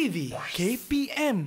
TV KPM.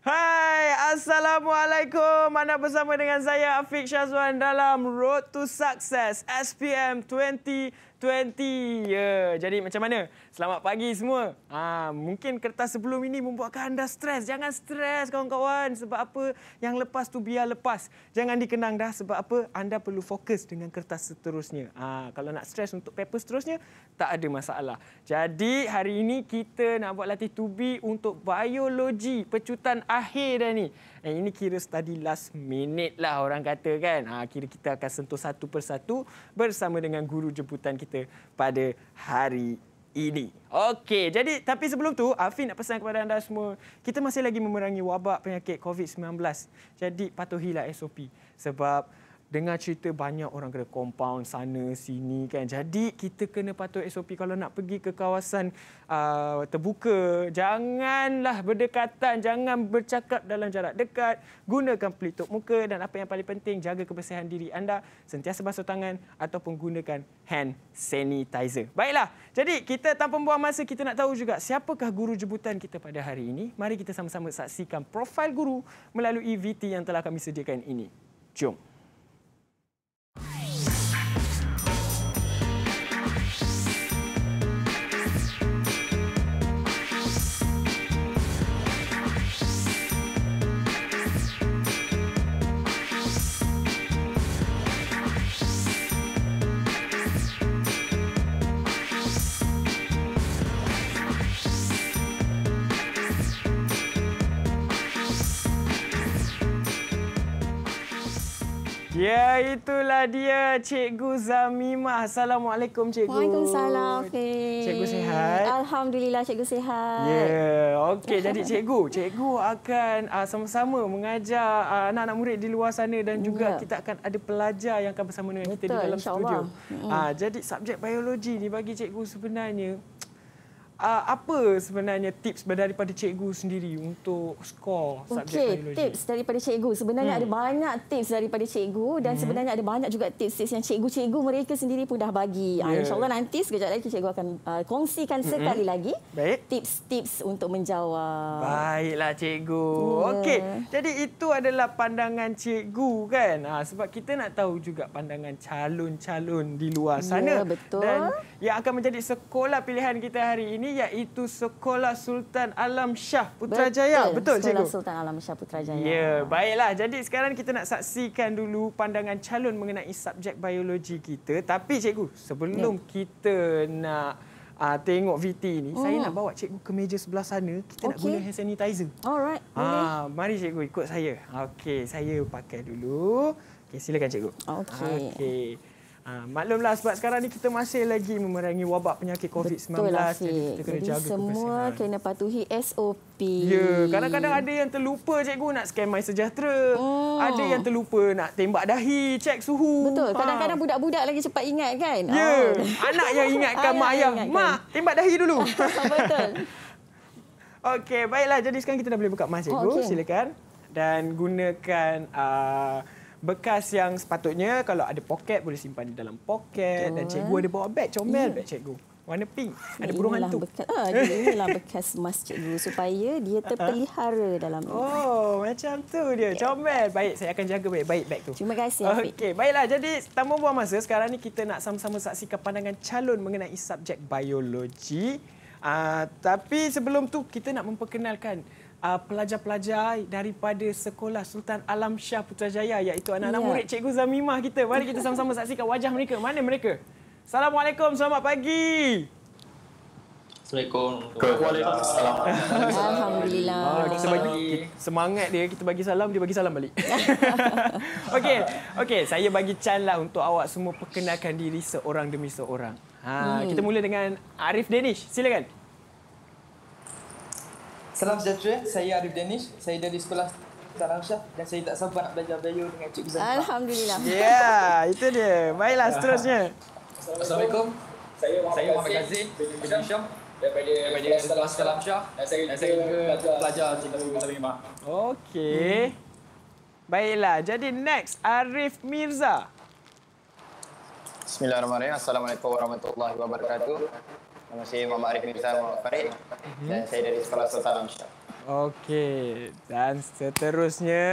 Hai, Assalamualaikum. Anda bersama dengan saya, Afiq Syazwan dalam Road to Success SPM 2020. Yeah. Jadi macam mana? Selamat pagi semua. Ha, mungkin kertas sebelum ini membuatkan anda stres. Jangan stres kawan-kawan. Sebab apa yang lepas tu biar lepas. Jangan dikenang dah sebab apa anda perlu fokus dengan kertas seterusnya. Ha, kalau nak stres untuk paper seterusnya, tak ada masalah. Jadi hari ini kita nak buat latih 2 untuk biologi. Pecutan akhir dah ni. Eh, ini kira study last minute lah orang kata kan. Ha, kira kita akan sentuh satu persatu bersama dengan guru jemputan kita pada hari ini. Okey, jadi tapi sebelum tu Afin nak pesan kepada anda semua, kita masih lagi memerangi wabak penyakit COVID-19. Jadi patuhilah SOP sebab dengar cerita banyak orang kena compound sana sini kan jadi kita kena patut SOP kalau nak pergi ke kawasan uh, terbuka janganlah berdekatan jangan bercakap dalam jarak dekat gunakan pelitup muka dan apa yang paling penting jaga kebersihan diri anda sentiasa basuh tangan ataupun gunakan hand sanitizer baiklah jadi kita tanpa buang masa kita nak tahu juga siapakah guru jebutan kita pada hari ini mari kita sama-sama saksikan profil guru melalui VT yang telah kami sediakan ini jom itulah dia Cikgu Zamimah. Assalamualaikum Cikgu. Waalaikumsalam. Okay. Cikgu sihat? Alhamdulillah Cikgu sihat. Ya. Yeah. Okey jadi Cikgu, Cikgu akan ah, sama-sama uh, mengajar ah, anak-anak uh, murid di luar sana dan juga ya. kita akan ada pelajar yang akan bersama dengan Betul, di dalam studio. Uh, jadi subjek biologi ni bagi Cikgu sebenarnya uh, apa sebenarnya tips daripada cikgu sendiri untuk skor subjek biologi? Okey, tips daripada cikgu. Sebenarnya hmm. ada banyak tips daripada cikgu dan hmm. sebenarnya ada banyak juga tips-tips yang cikgu-cikgu mereka sendiri pun dah bagi. Yeah. Uh, ya. InsyaAllah nanti sekejap lagi cikgu akan uh, kongsikan hmm. sekali hmm. lagi tips-tips untuk menjawab. Baiklah cikgu. Yeah. Okey, jadi itu adalah pandangan cikgu kan? Ha, sebab kita nak tahu juga pandangan calon-calon di luar ya, sana. yeah, betul. Dan yang akan menjadi sekolah pilihan kita hari ini iaitu Sekolah Sultan Alam Shah Putrajaya. Betul, Betul Sekolah cikgu. Sekolah Sultan Alam Shah Putrajaya. Ya, baiklah. Jadi sekarang kita nak saksikan dulu pandangan calon mengenai subjek biologi kita. Tapi cikgu, sebelum ya. kita nak uh, tengok VT ini, hmm. saya nak bawa cikgu ke meja sebelah sana. Kita okay. nak guna hand sanitizer. Alright. Ah, mari cikgu ikut saya. Okey, saya pakai dulu. Okey, silakan cikgu. Okey. Okey. Ha, maklumlah sebab sekarang ni kita masih lagi memerangi wabak penyakit COVID-19. Betul lah, Jadi kita kena Jadi jaga semua kena patuhi SOP. Ya, kadang-kadang ada yang terlupa cikgu nak scan My Sejahtera. Oh. Ada yang terlupa nak tembak dahi, cek suhu. Betul, ha. kadang-kadang ha. budak-budak lagi cepat ingat kan? Ya, oh. anak yang ingatkan mak ayah. Ingatkan. Mak, tembak dahi dulu. Betul. Okey, baiklah. Jadi sekarang kita dah boleh buka mask, cikgu. Oh, okay. Silakan. Dan gunakan... Uh, bekas yang sepatutnya kalau ada poket boleh simpan di dalam poket Betul. dan cikgu ada bawa beg comel yeah. beg cikgu warna pink ada inilah burung hantu bekas, ah, dia inilah bekas mas cikgu supaya dia terpelihara dalam ini. oh macam tu dia okay. comel baik saya akan jaga baik-baik beg tu terima kasih okey baiklah jadi tanpa buang masa sekarang ni kita nak sama-sama saksikan pandangan calon mengenai subjek biologi uh, tapi sebelum tu kita nak memperkenalkan uh, pelajar-pelajar daripada sekolah Sultan Alam Shah Putrajaya iaitu anak-anak ya. murid Cikgu Zamimah kita. Mari kita sama-sama saksikan wajah mereka. Mana mereka? Assalamualaikum, selamat pagi. Assalamualaikum. Waalaikumsalam. Alhamdulillah. Ah, kita bagi semangat dia, kita bagi salam, dia bagi salam balik. okey, okey, saya bagi chance lah untuk awak semua perkenalkan diri seorang demi seorang. Ha, hmm. kita mula dengan Arif Danish. Silakan. Salam sejahtera. Saya Arif Danish. Saya dari sekolah Tarangsyah dan saya tak sabar nak belajar bio dengan Cikgu Zainal. Alhamdulillah. Ya, itu dia. Baiklah, ya. seterusnya. Assalamualaikum. Saya Muhammad Ghazin bin Hisham daripada sekolah Tarangsyah dan saya juga pelajar Cikgu Zainal. Okey. Baiklah, jadi next Arif Mirza. Bismillahirrahmanirrahim. Assalamualaikum warahmatullahi wabarakatuh. Nama saya Muhammad Arif bin Zahid Muhammad Farid mm-hmm. dan saya dari Sekolah Sultan Amsyar. Okey, dan seterusnya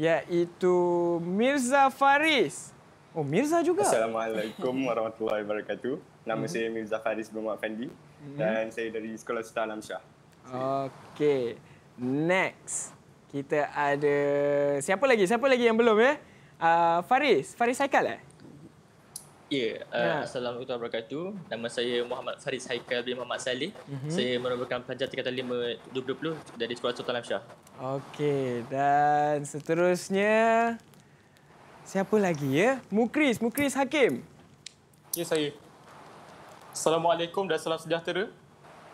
iaitu Mirza Faris. Oh, Mirza juga. Assalamualaikum warahmatullahi wabarakatuh. Nama mm-hmm. saya Mirza Faris bin Muhammad Fendi mm-hmm. dan saya dari Sekolah Sultan Amsyar. Okey, next. Kita ada siapa lagi? Siapa lagi yang belum ya? Eh? Uh, Faris, Faris Saikal eh? Ya, ya, uh, yeah. Assalamualaikum warahmatullahi wabarakatuh. Nama saya Muhammad Faris Haikal bin Muhammad Saleh. Mm-hmm. Saya merupakan pelajar tingkatan 5 2020 dari Sekolah Sultan Hamsyah. Okey, dan seterusnya siapa lagi ya? Mukris, Mukris Hakim. Ya, yeah, saya. Assalamualaikum dan salam sejahtera.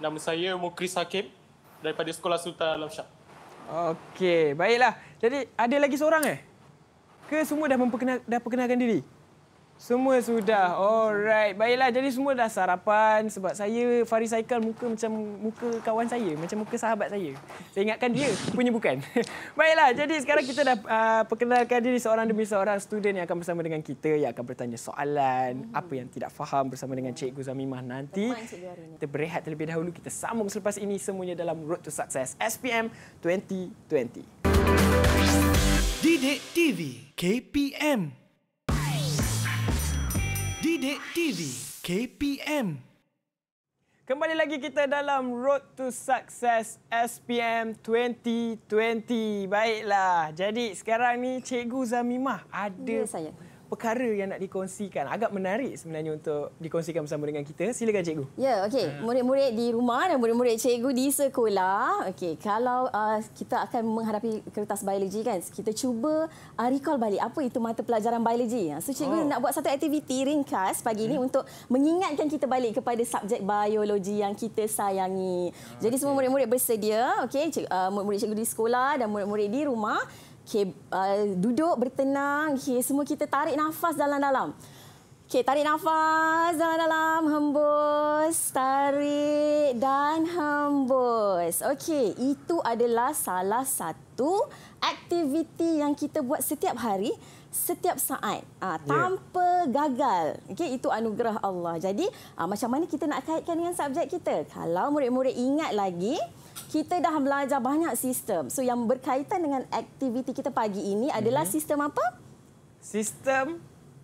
Nama saya Mukris Hakim daripada Sekolah Sultan Hamsyah. Okey, baiklah. Jadi ada lagi seorang eh? Ke semua dah memperkenalkan diri? Semua sudah. Alright. Baiklah, jadi semua dah sarapan sebab saya Faris Aikal muka macam muka kawan saya, macam muka sahabat saya. Saya ingatkan dia punya bukan. Baiklah, jadi sekarang kita dah uh, perkenalkan diri seorang demi seorang student yang akan bersama dengan kita, yang akan bertanya soalan, hmm. apa yang tidak faham bersama dengan Cikgu Zamimah nanti. Cikgu kita berehat terlebih dahulu, kita sambung selepas ini semuanya dalam Road to Success SPM 2020. Didik TV KPM Didik TV KPM Kembali lagi kita dalam Road to Success SPM 2020. Baiklah. Jadi sekarang ni Cikgu Zamimah ada ya, saya perkara yang nak dikongsikan. Agak menarik sebenarnya untuk dikongsikan bersama dengan kita. Silakan cikgu. Ya, okey. Hmm. Murid-murid di rumah dan murid-murid cikgu di sekolah. Okey, kalau uh, kita akan menghadapi kertas biologi kan, kita cuba uh, recall balik apa itu mata pelajaran biologi. Ha, so cikgu oh. nak buat satu aktiviti ringkas pagi ini hmm. untuk mengingatkan kita balik kepada subjek biologi yang kita sayangi. Ah, Jadi semua murid-murid bersedia, okey, cik, uh, murid-murid cikgu di sekolah dan murid-murid di rumah. Okey, uh, duduk bertenang. Okey, semua kita tarik nafas dalam-dalam. Okey, tarik nafas dalam-dalam, hembus, tarik dan hembus. Okey, itu adalah salah satu aktiviti yang kita buat setiap hari, setiap saat. Uh, tanpa yeah. gagal. Okey, itu anugerah Allah. Jadi, uh, macam mana kita nak kaitkan dengan subjek kita? Kalau murid-murid ingat lagi, kita dah belajar banyak sistem. So yang berkaitan dengan aktiviti kita pagi ini adalah mm -hmm. sistem apa? Sistem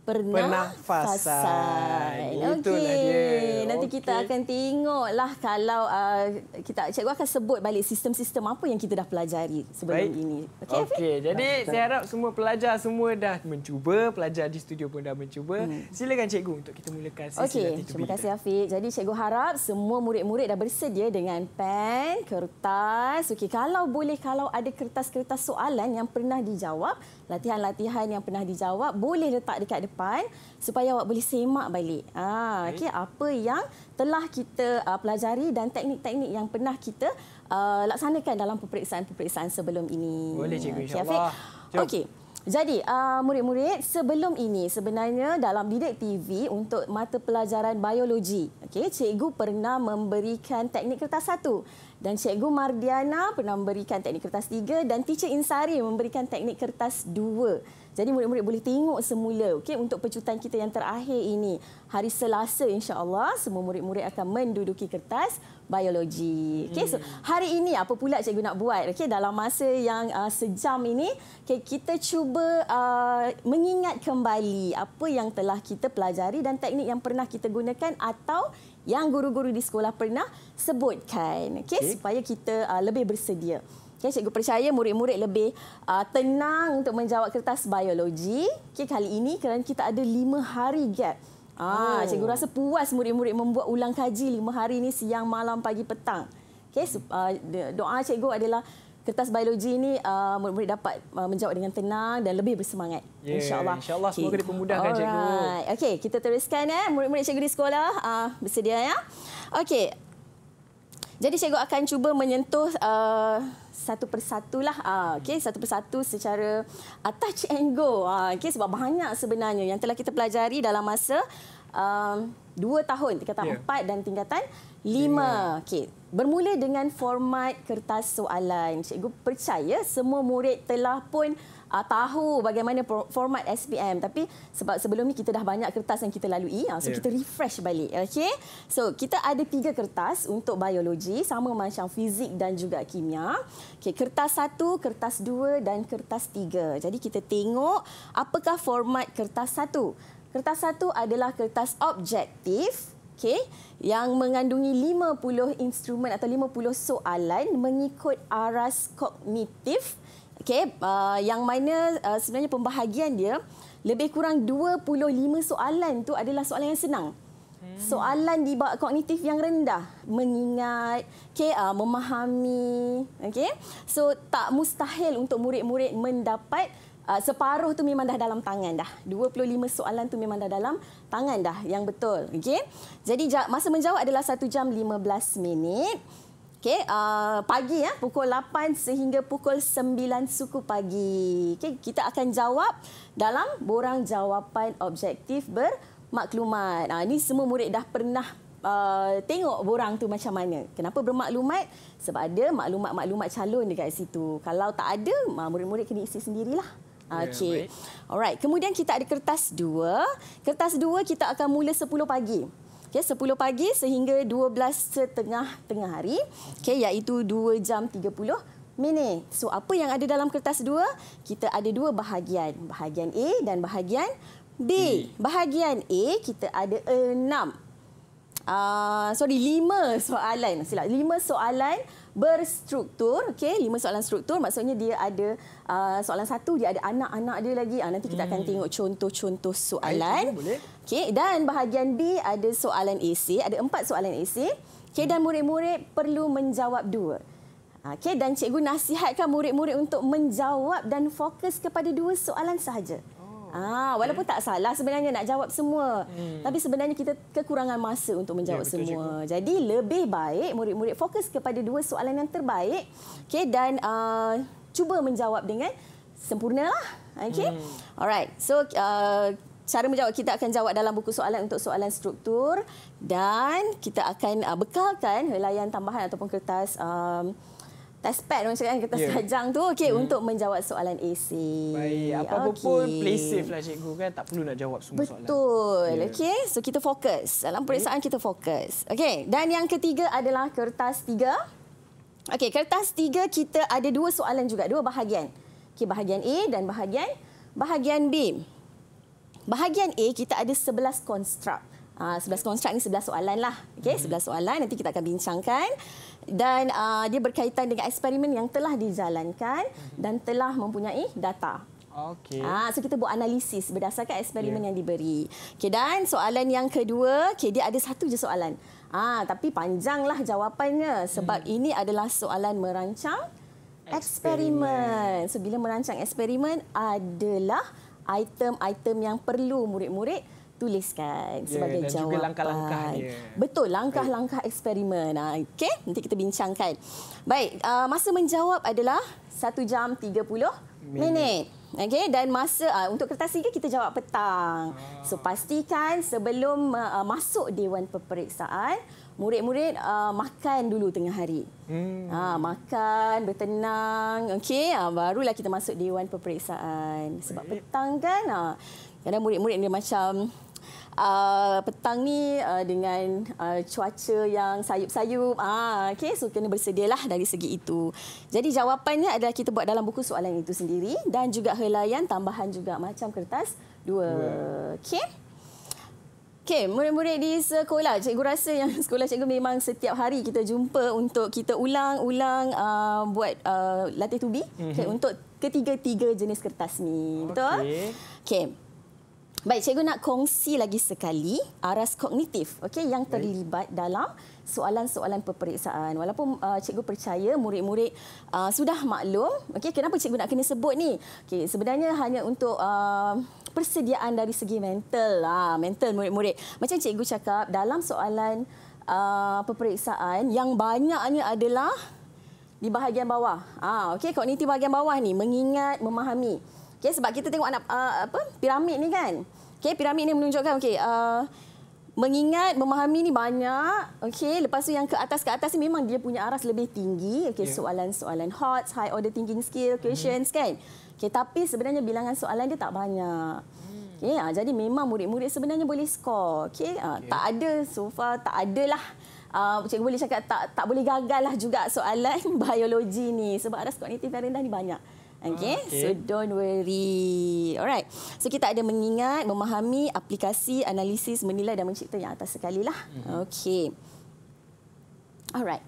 pernafasan. Okey. Okay. Nanti kita akan tengoklah kalau uh, kita cikgu akan sebut balik sistem-sistem apa yang kita dah pelajari sebelum Baik. ini. Okey. Okey. Jadi tak, tak. saya harap semua pelajar semua dah mencuba, pelajar di studio pun dah mencuba. Hmm. Silakan cikgu untuk kita mulakan sesi okay. latihan. Terima kasih Afiq. Jadi cikgu harap semua murid-murid dah bersedia dengan pen, kertas. Okey, kalau boleh kalau ada kertas-kertas soalan yang pernah dijawab, latihan-latihan yang pernah dijawab boleh letak dekat depan supaya awak boleh semak balik. Ha, ah, okay. okay, apa yang telah kita uh, pelajari dan teknik-teknik yang pernah kita uh, laksanakan dalam peperiksaan-peperiksaan sebelum ini. Boleh cikgu okay, insya-Allah. Okey. Jadi, uh, murid-murid, sebelum ini sebenarnya dalam Didik TV untuk mata pelajaran biologi, okay, cikgu pernah memberikan teknik kertas satu. Dan Cikgu Mardiana pernah memberikan teknik kertas tiga dan Teacher Insari memberikan teknik kertas dua. Jadi murid-murid boleh tengok semula okey untuk pecutan kita yang terakhir ini. Hari Selasa insya-Allah semua murid-murid akan menduduki kertas biologi. Okey so hmm. hari ini apa pula cikgu nak buat okey dalam masa yang uh, sejam ini okay, kita cuba uh, mengingat kembali apa yang telah kita pelajari dan teknik yang pernah kita gunakan atau yang guru-guru di sekolah pernah sebutkan okey okay. supaya kita uh, lebih bersedia. Okey, cikgu percaya murid-murid lebih uh, tenang untuk menjawab kertas biologi. Okey, kali ini kerana kita ada lima hari gap. Ah, oh. cikgu rasa puas murid-murid membuat ulang kaji lima hari ini siang, malam, pagi, petang. Okey, uh, doa cikgu adalah kertas biologi ini uh, murid-murid dapat uh, menjawab dengan tenang dan lebih bersemangat. Yeah, InsyaAllah. InsyaAllah okay. semoga dipermudahkan cikgu. Okey, kita teruskan ya. Murid-murid cikgu di sekolah uh, bersedia ya. Okey. Jadi cikgu akan cuba menyentuh uh, satu persatulah uh, ah, okay satu persatu secara uh, touch and go uh, ah, okey sebab banyak sebenarnya yang telah kita pelajari dalam masa um, dua tahun tingkatan yeah. empat dan tingkatan lima yeah. okey bermula dengan format kertas soalan cikgu percaya semua murid telah pun uh, tahu bagaimana format SPM tapi sebab sebelum ni kita dah banyak kertas yang kita lalui uh, so yeah. kita refresh balik Okay, so kita ada tiga kertas untuk biologi sama macam fizik dan juga kimia Okay, kertas satu kertas dua dan kertas tiga jadi kita tengok apakah format kertas satu kertas satu adalah kertas objektif okay, yang mengandungi 50 instrumen atau 50 soalan mengikut aras kognitif Okey, uh, yang mana uh, sebenarnya pembahagian dia lebih kurang 25 soalan itu adalah soalan yang senang. Hmm. Soalan di bak kognitif yang rendah mengingat, okay, uh, memahami, okay, So tak mustahil untuk murid-murid mendapat uh, separuh tu memang dah dalam tangan dah. 25 soalan tu memang dah dalam tangan dah yang betul, okay? Jadi masa menjawab adalah 1 jam 15 minit. Okey, uh, pagi ya, pukul 8 sehingga pukul 9 suku pagi. Okey, kita akan jawab dalam borang jawapan objektif bermaklumat. Nah, ini semua murid dah pernah Uh, tengok borang tu macam mana. Kenapa bermaklumat? Sebab ada maklumat-maklumat calon dekat situ. Kalau tak ada, ah, murid-murid kena isi sendirilah. Yeah, Okey. Alright, kemudian kita ada kertas dua. Kertas dua kita akan mula 10 pagi okey 10 pagi sehingga 12 setengah tengah hari okey iaitu 2 jam 30 minit. So apa yang ada dalam kertas dua Kita ada dua bahagian, bahagian A dan bahagian B. E. Bahagian A kita ada enam, uh, sorry lima soalan. Silap lima soalan berstruktur. Okey, lima soalan struktur maksudnya dia ada uh, soalan satu, dia ada anak-anak dia lagi. Uh, nanti kita akan hmm. tengok contoh-contoh soalan. Okey, dan bahagian B ada soalan AC, ada empat soalan AC. Okey, dan murid-murid perlu menjawab dua. Ah, okey, dan cikgu nasihatkan murid-murid untuk menjawab dan fokus kepada dua soalan sahaja. Hmm. Ah, walaupun okay. tak salah sebenarnya nak jawab semua. Hmm. Tapi sebenarnya kita kekurangan masa untuk ya, menjawab ya, semua. Cikgu. Jadi lebih baik murid-murid fokus kepada dua soalan yang terbaik. okay? dan uh, cuba menjawab dengan sempurnalah. Okey. Hmm. Alright. So uh, cara menjawab kita akan jawab dalam buku soalan untuk soalan struktur dan kita akan uh, bekalkan helaian tambahan ataupun kertas uh, touchpad macam kan kertas yeah. Ya. kajang tu okey hmm. untuk menjawab soalan AC. Baik, apa okay. pun play safe lah cikgu kan tak perlu nak jawab semua Betul. soalan. Betul. Ya. Okey, so kita fokus. Dalam periksaan kita fokus. Okey, dan yang ketiga adalah kertas tiga. Okey, kertas tiga kita ada dua soalan juga, dua bahagian. Okey, bahagian A dan bahagian bahagian B. Bahagian A kita ada 11 konstrukt. Ah, sebelas uh, konstruk ni sebelas soalan lah. Okey, mhm. sebelas soalan nanti kita akan bincangkan. Dan uh, dia berkaitan dengan eksperimen yang telah dijalankan mhm. dan telah mempunyai data. Okay. Ah, so kita buat analisis berdasarkan eksperimen yeah. yang diberi. Okay. dan soalan yang kedua, okey dia ada satu je soalan. Ah, tapi panjanglah jawapannya sebab hmm. ini adalah soalan merancang eksperimen. eksperimen. So bila merancang eksperimen adalah item-item yang perlu murid-murid tuliskan yeah, sebagai dan jawapan. Dan juga langkah-langkahnya. Betul, langkah-langkah eksperimen. Ah, okay, nanti kita bincangkan. Baik, uh, masa menjawab adalah 1 jam 30 minit. Okay, dan masa uh, untuk kertas tiga kita jawab petang. Ah. So pastikan sebelum uh, masuk dewan peperiksaan murid-murid uh, makan dulu tengah hari. Hmm. Uh, makan bertenang Okay, uh, barulah kita masuk dewan peperiksaan sebab Baik. petang kan. Uh, Kadang murid-murid dia macam Uh, petang ni uh, dengan uh, cuaca yang sayup-sayup ah okey so kena lah dari segi itu. Jadi jawapannya adalah kita buat dalam buku soalan itu sendiri dan juga helaian tambahan juga macam kertas dua. okay? Okey, murid-murid di sekolah, cikgu rasa yang sekolah cikgu memang setiap hari kita jumpa untuk kita ulang-ulang uh, buat uh, latih tubi mm-hmm. okay, mhm. untuk ketiga-tiga jenis kertas ni. Okay. Betul? Okey. Baik, cikgu nak kongsi lagi sekali aras kognitif okay, yang terlibat dalam soalan-soalan peperiksaan. Walaupun uh, cikgu percaya murid-murid uh, sudah maklum, okay, kenapa cikgu nak kena sebut ni? Okay, sebenarnya hanya untuk uh, persediaan dari segi mental lah, mental murid-murid. Macam cikgu cakap, dalam soalan uh, peperiksaan yang banyaknya adalah di bahagian bawah. Ah, okay, kognitif bahagian bawah ni, mengingat, memahami. Okey sebab kita tengok anak uh, apa piramid ni kan. Okey piramid ni menunjukkan okey uh, mengingat memahami ni banyak. Okay lepas tu yang ke atas ke atas ni memang dia punya aras lebih tinggi. Okay yeah. soalan-soalan hot high order thinking skill hmm. questions mm. kan. Okay tapi sebenarnya bilangan soalan dia tak banyak. Hmm. Okay uh, ah, jadi memang murid-murid sebenarnya boleh skor. Okay uh, yeah. tak ada so far tak adalah Uh, cikgu boleh cakap tak, tak boleh gagal lah juga soalan biologi ni. Sebab aras kognitif yang rendah ni banyak. Okay. okay. So don't worry. Alright. So kita ada mengingat, memahami aplikasi, analisis, menilai dan mencipta yang atas sekali lah. Hmm. Okay. Alright.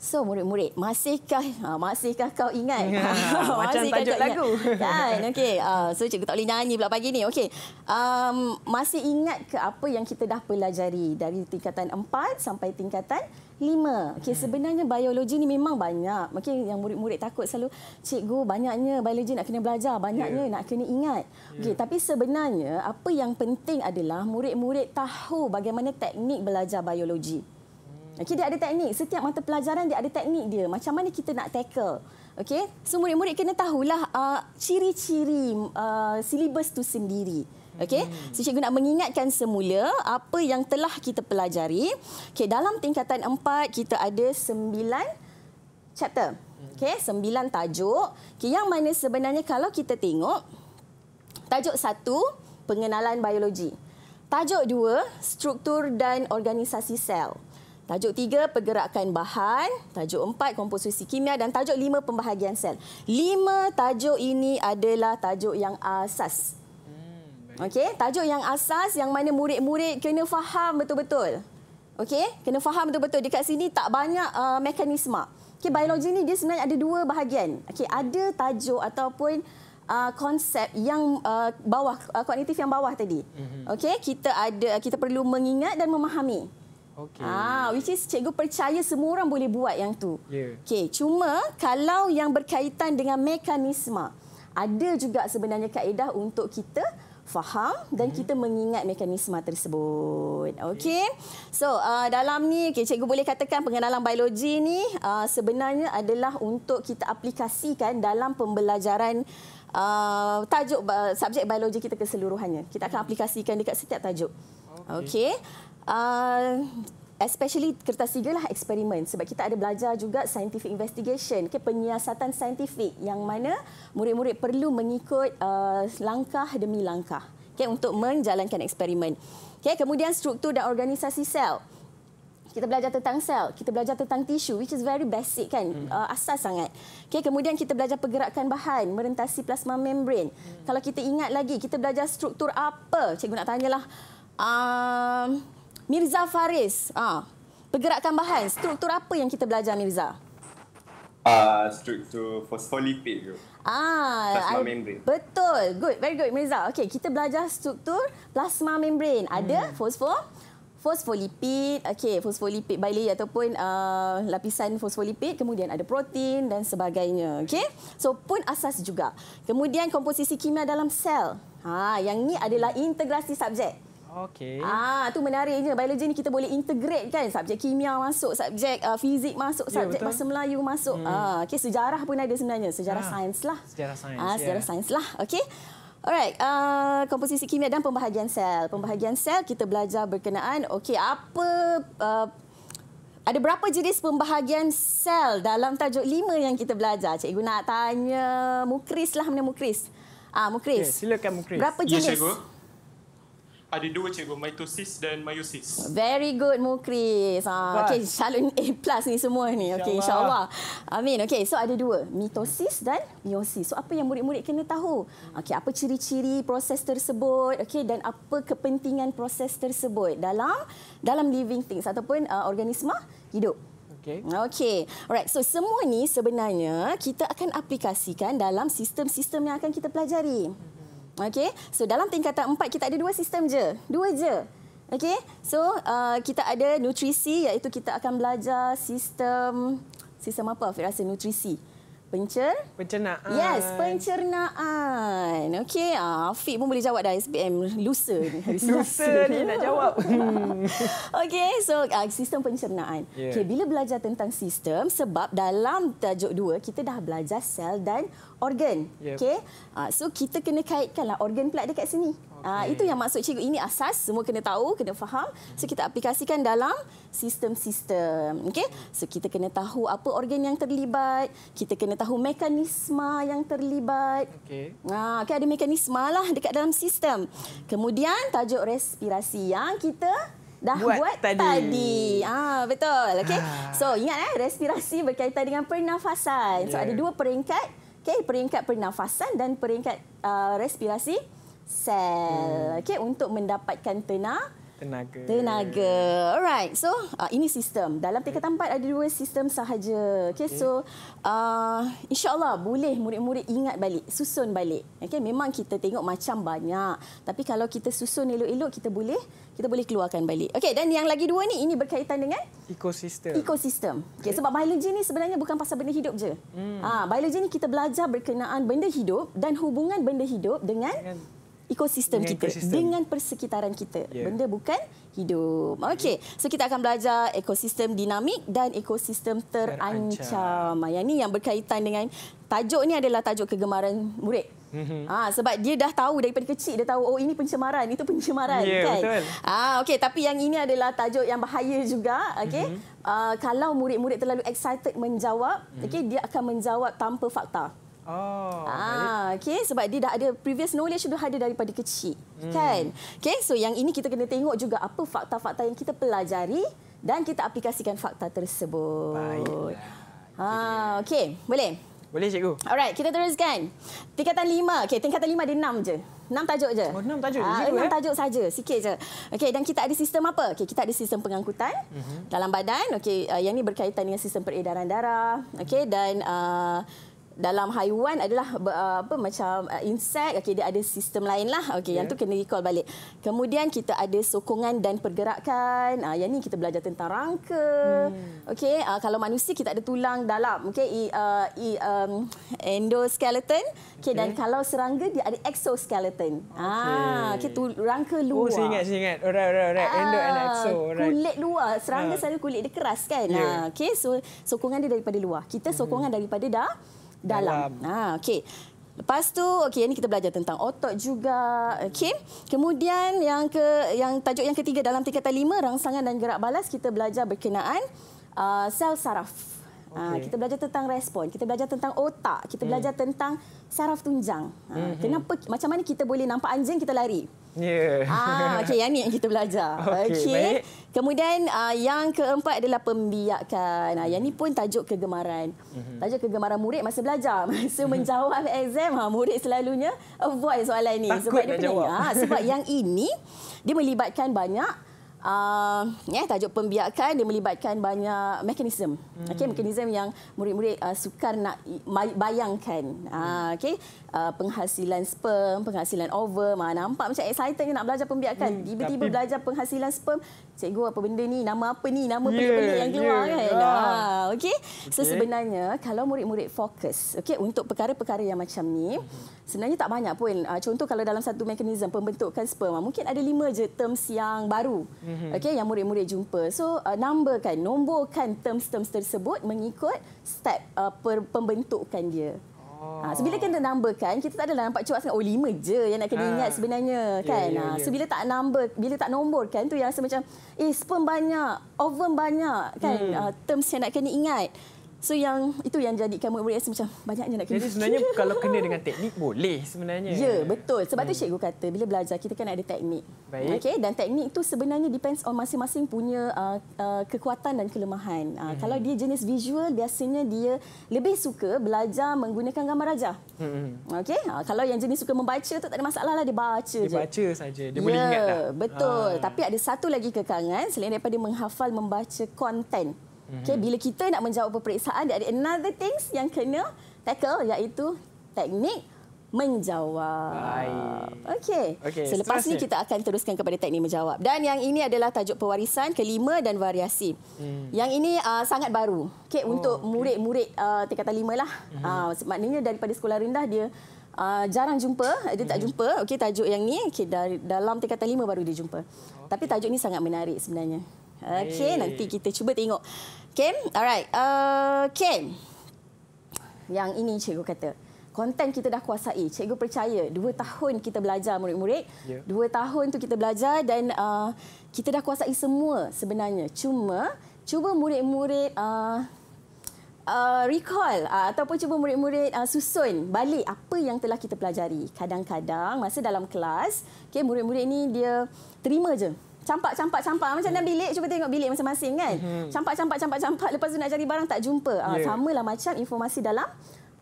So murid-murid, masihkah ha, masihkah kau ingat? Ya, masihkah macam tajuk lagu. Kan? Okey. Uh, so cikgu tak boleh nyanyi pula pagi ni. Okey. Um, masih ingat ke apa yang kita dah pelajari dari tingkatan 4 sampai tingkatan lima. Okey, hmm. sebenarnya biologi ni memang banyak. Mungkin okay, yang murid-murid takut selalu, cikgu banyaknya biologi nak kena belajar, banyaknya yeah. nak kena ingat. Okey, yeah. tapi sebenarnya apa yang penting adalah murid-murid tahu bagaimana teknik belajar biologi. Hmm. Okey, dia ada teknik. Setiap mata pelajaran dia ada teknik dia. Macam mana kita nak tackle? Okey, so murid-murid kena tahulah uh, ciri-ciri uh, silibus tu sendiri. Okey. Hmm. So cikgu nak mengingatkan semula apa yang telah kita pelajari. Okey, dalam tingkatan 4 kita ada 9 chapter. Hmm. Okey, 9 tajuk. Okey, yang mana sebenarnya kalau kita tengok tajuk 1 pengenalan biologi. Tajuk 2 struktur dan organisasi sel. Tajuk 3 pergerakan bahan, tajuk 4 komposisi kimia dan tajuk 5 pembahagian sel. 5 tajuk ini adalah tajuk yang asas Okey, tajuk yang asas yang mana murid-murid kena faham betul-betul. Okey, kena faham betul-betul. Dekat sini tak banyak uh, mekanisme. Okey, biologi ni dia sebenarnya ada dua bahagian. Okey, ada tajuk ataupun uh, konsep yang uh, bawah uh, kognitif yang bawah tadi. Mhm. Okey, kita ada kita perlu mengingat dan memahami. Okay. Ah, which is cikgu percaya semua orang boleh buat yang tu. Yeah. Okay, cuma kalau yang berkaitan dengan mekanisme, ada juga sebenarnya kaedah untuk kita faham dan hmm. kita mengingat mekanisme tersebut. Okey. So, uh, dalam ni okay, cikgu boleh katakan pengenalan biologi ni uh, sebenarnya adalah untuk kita aplikasikan dalam pembelajaran uh, tajuk uh, subjek biologi kita keseluruhannya. Kita akan mhm. aplikasikan dekat setiap tajuk. Okey. Okay. Uh, especially kertas tiga lah eksperimen sebab kita ada belajar juga scientific investigation, okay, penyiasatan saintifik yang mana murid-murid perlu mengikut uh, langkah demi langkah okay, untuk menjalankan eksperimen. Okay, kemudian struktur dan organisasi sel. Kita belajar tentang sel, kita belajar tentang tisu which is very basic kan, hmm. uh, asas sangat. Okay, kemudian kita belajar pergerakan bahan, merentasi plasma membran. Hmm. Kalau kita ingat lagi, kita belajar struktur apa? Cikgu nak tanyalah. Um, Mirza Faris. Ah, pergerakan bahan, struktur apa yang kita belajar Mirza? uh, struktur fosfolipid tu. Ah, plasma I, membrane. Betul. Good. Very good Mirza. Okey, kita belajar struktur plasma membrane. Ada hmm. fosfor fosfolipid, Okay, fosfolipid bilayer ataupun uh, lapisan fosfolipid, kemudian ada protein dan sebagainya, Okay, So pun asas juga. Kemudian komposisi kimia dalam sel. Ha, yang ni adalah integrasi subjek. Okey. Ah, tu menariknya. Biologi ni kita boleh integrate kan subjek kimia masuk, subjek uh, fizik masuk, ya, subjek yeah, bahasa Melayu masuk. Hmm. Ah, okey sejarah pun ada sebenarnya. Sejarah ah. sains lah. Sejarah sains. Ah, ya. sejarah yeah. sains lah. Okey. Alright, uh, komposisi kimia dan pembahagian sel. Pembahagian sel kita belajar berkenaan. Okey, apa uh, ada berapa jenis pembahagian sel dalam tajuk lima yang kita belajar? Cikgu nak tanya Mukris lah mana Mukris? Ah, Mukris. Okay, silakan Mukris. Berapa jenis? Ya, ada dua cikgu, mitosis dan meiosis. Very good Mukris. Ha, okay, calon A plus ni semua ni. Okay, insyaAllah. Insya Amin. Okay, so ada dua, mitosis dan meiosis. So apa yang murid-murid kena tahu? Okay, apa ciri-ciri proses tersebut? Okay, dan apa kepentingan proses tersebut dalam dalam living things ataupun uh, organisma hidup? Okay. Okay. Alright. So semua ni sebenarnya kita akan aplikasikan dalam sistem-sistem yang akan kita pelajari. Okey. So dalam tingkatan empat kita ada dua sistem je. Dua je. Okey. So uh, kita ada nutrisi iaitu kita akan belajar sistem sistem apa? Saya rasa nutrisi. Pencer? Pencernaan. Yes, pencernaan. Okey, ah, Afiq pun boleh jawab dah SPM. Lusa ni. Lusa ni nak jawab. Okey, so ah, sistem pencernaan. Yeah. Okay, bila belajar tentang sistem, sebab dalam tajuk dua, kita dah belajar sel dan organ. Yep. Okay? Ah, so, kita kena kaitkanlah organ pula dekat sini. Ah, okay. Uh, itu yang maksud cikgu. Ini asas. Semua kena tahu, kena faham. So, kita aplikasikan dalam sistem-sistem. Okay? So, kita kena tahu apa organ yang terlibat. Kita kena tahu mekanisma yang terlibat. Okay. Uh, ah, okay, ada mekanisma lah dekat dalam sistem. Kemudian, tajuk respirasi yang kita dah buat, buat tadi. tadi. Ah betul. Okey. Ah. So ingat eh respirasi berkaitan dengan pernafasan. So ada dua peringkat. Okey, peringkat pernafasan dan peringkat uh, respirasi sel. Hmm. Okey, untuk mendapatkan tenaga tenaga. Tenaga. Alright. So, uh, ini sistem. Dalam tingkatan tempat ada dua sistem sahaja. Okey, okay. so uh, insya-Allah boleh murid-murid ingat balik, susun balik. Okey, memang kita tengok macam banyak. Tapi kalau kita susun elok-elok, kita boleh kita boleh keluarkan balik. Okey, dan yang lagi dua ni ini berkaitan dengan ekosistem. Ekosistem. Okey, okay. sebab biologi ni sebenarnya bukan pasal benda hidup je. Hmm. Ha, ah, biologi ni kita belajar berkenaan benda hidup dan hubungan benda hidup dengan, dengan ekosistem kita ekosistem. dengan persekitaran kita. Yeah. Benda bukan hidup. Okey, so kita akan belajar ekosistem dinamik dan ekosistem terancam. Yang ini yang berkaitan dengan tajuk ini adalah tajuk kegemaran murid. Ha, sebab dia dah tahu daripada kecil dia tahu oh ini pencemaran itu pencemaran yeah, kan. Ah ha, okey tapi yang ini adalah tajuk yang bahaya juga okey. Mm-hmm. Uh, kalau murid-murid terlalu excited menjawab mm-hmm. okey dia akan menjawab tanpa fakta. Oh, ah, okay. Sebab dia dah ada previous knowledge dah ada daripada kecil. Hmm. Kan? Okay, so yang ini kita kena tengok juga apa fakta-fakta yang kita pelajari dan kita aplikasikan fakta tersebut. Baiklah. Ah, okay, boleh? Boleh, cikgu. Alright, kita teruskan. Tingkatan lima. Okay, tingkatan lima ada enam je. Enam tajuk je. Oh, enam tajuk ah, cikgu, Enam eh? tajuk saja, sikit je. Okay, dan kita ada sistem apa? Okay, kita ada sistem pengangkutan uh mhm. -huh. dalam badan. Okay, uh, ah, yang ini berkaitan dengan sistem peredaran darah. Okay, dan... Uh, dalam haiwan adalah uh, apa macam uh, insect okey dia ada sistem lain lah okey yeah. yang ya. tu kena recall balik kemudian kita ada sokongan dan pergerakan uh, yang ni kita belajar tentang rangka hmm. okey uh, kalau manusia kita ada tulang dalam okey uh, um, endoskeleton okey okay. dan kalau serangga dia ada exoskeleton ah okey tu rangka oh, luar oh saya ingat saya ingat alright alright right. Ah, endo uh, and exo alright kulit luar serangga uh. selalu kulit dia keras kan yeah. Ya. uh, okey so sokongan dia daripada luar kita hmm. sokongan hmm. daripada dah dalam. dalam. Ha, okey. Lepas tu, okay. ini kita belajar tentang otot juga. Okey. Kemudian yang ke yang tajuk yang ketiga dalam tingkatan lima, rangsangan dan gerak balas, kita belajar berkenaan uh, sel saraf. Ah, okay. Ha, kita belajar tentang respon, kita belajar tentang otak, kita hmm. belajar tentang saraf tunjang. Ha, hmm. kenapa macam mana kita boleh nampak anjing kita lari? Yeah. Ah, okey yang ni yang kita belajar. Okey. Okay. Kemudian uh, yang keempat adalah pembiakan. Ah, yang ni pun tajuk kegemaran. Mhm. Tajuk kegemaran murid masa belajar, masa mhm. menjawab exam, ha, murid selalunya avoid soalan ni Takut sebab dia pening. Ah, sebab yang ini dia melibatkan banyak uh, ah, yeah, tajuk pembiakan dia melibatkan banyak mekanisme. Hmm. Ah, ah, hmm. Okey, mekanisme yang murid-murid uh, sukar nak bayangkan. Uh, Okey, uh, penghasilan sperm, penghasilan ovum, mana nampak macam excited nak belajar pembiakan. Hmm, Tiba-tiba hmm. belajar penghasilan sperm, cikgu apa benda ni nama apa ni nama pelik-pelik ya, yeah, yang keluar yeah. kan ha okey okay. sebenarnya kalau murid-murid fokus okey untuk perkara-perkara yang macam ni sebenarnya tak banyak pun ah, contoh kalau dalam satu mekanisme pembentukan sperma mungkin ada lima je terms yang baru mhm. okey yang murid-murid jumpa so ah, numberkan nombor kan terms-terms tersebut mengikut step uh, pembentukan dia Ha, so bila kena number kan, kita tak adalah nampak cuak sangat, oh lima je yang nak kena ha. ingat sebenarnya. Ya, ya, kan. Yeah, ha, yeah, yeah. So bila tak number, bila tak nombor kan, tu yang rasa macam, eh sperm banyak, oven banyak kan, hmm. uh, terms yang nak kena ingat. So yang itu yang jadi kamu murid rasa macam banyaknya nak kena. Jadi sebenarnya kalau kena dengan teknik boleh sebenarnya. Ya, betul. Sebab hmm. tu cikgu kata bila belajar kita kan ada teknik. Baik. Okay, dan teknik tu sebenarnya depends on masing-masing punya uh, uh, kekuatan dan kelemahan. Uh, hmm. Kalau dia jenis visual biasanya dia lebih suka belajar menggunakan gambar rajah. Hmm. Okay? Uh, kalau yang jenis suka membaca tu tak ada masalah lah dia baca dia je. Dia baca saja. Dia ya, boleh ingat Betul. Ha. Tapi ada satu lagi kekangan selain daripada menghafal membaca konten. Okay, mhm. bila kita nak menjawab peperiksaan, ada another things yang kena tackle iaitu teknik menjawab. Okey. Okay, Selepas seterusnya. ni kita akan teruskan kepada teknik menjawab. Dan yang ini adalah tajuk pewarisan kelima dan variasi. Hmm. Yang ini uh, sangat baru. Okey, oh, untuk okay. murid-murid uh, tingkatan lima lah. Hmm. Uh, maknanya daripada sekolah rendah dia uh, jarang jumpa, dia tak hmm. jumpa. Okey, tajuk yang ni okey dari dalam tingkatan lima baru dia jumpa. Okay. Tapi tajuk ni sangat menarik sebenarnya. Okey, hey. nanti kita cuba tengok. Okay, alright. Uh, okay. Yang ini cikgu kata. Konten kita dah kuasai. Cikgu percaya dua tahun kita belajar murid-murid. Yeah. Dua tahun tu kita belajar dan uh, kita dah kuasai semua sebenarnya. Cuma cuba murid-murid uh, uh, recall uh, ataupun cuba murid-murid uh, susun balik apa yang telah kita pelajari. Kadang-kadang masa dalam kelas, okay, murid-murid ini dia terima je campak campak campak macam dalam bilik cuba tengok bilik masing-masing kan campak campak campak campak lepas tu nak cari barang tak jumpa ah yeah. samalah macam informasi dalam